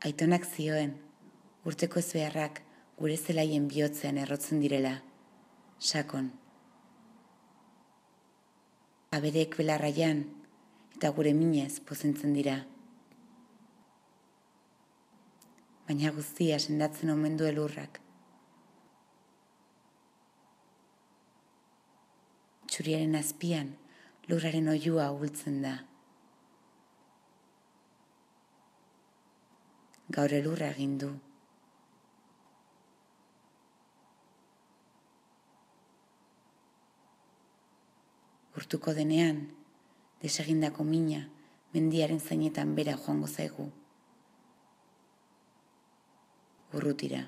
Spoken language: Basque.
Aitonak zioen, urteko ez beharrak gure zelaien bihotzean errotzen direla, sakon. Aberek belarraian eta gure minez pozentzen dira. Baina guztia sendatzen omen du elurrak. Txuriaren azpian lurraren oiua ahultzen da. gaur elurra egin du. Urtuko denean, desegindako mina, mendiaren zainetan bera joango zaigu. Urrutira.